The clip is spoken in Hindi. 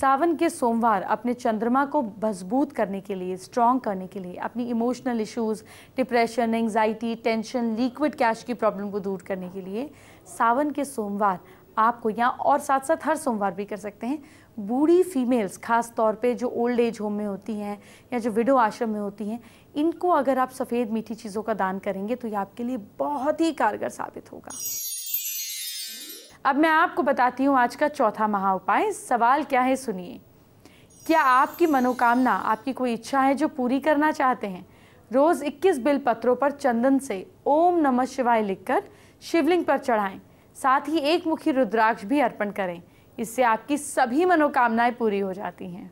सावन के सोमवार अपने चंद्रमा को मजबूत करने के लिए स्ट्रॉन्ग करने के लिए अपनी emotional issues depression anxiety tension liquid cash की प्रॉब्लम को दूर करने के लिए सावन के सोमवार आपको या और साथ साथ हर सोमवार भी कर सकते हैं बूढ़ी फीमेल्स खास तौर पे जो ओल्ड एज होम में होती हैं या जो विडो आश्रम में होती हैं इनको अगर आप सफ़ेद मीठी चीज़ों का दान करेंगे तो ये आपके लिए बहुत ही कारगर साबित होगा अब मैं आपको बताती हूँ आज का चौथा महा उपाय सवाल क्या है सुनिए क्या आपकी मनोकामना आपकी कोई इच्छा है जो पूरी करना चाहते हैं रोज़ 21 बिल पत्रों पर चंदन से ओम नमः शिवाय लिखकर शिवलिंग पर चढ़ाएं साथ ही एक मुखी रुद्राक्ष भी अर्पण करें इससे आपकी सभी मनोकामनाएं पूरी हो जाती हैं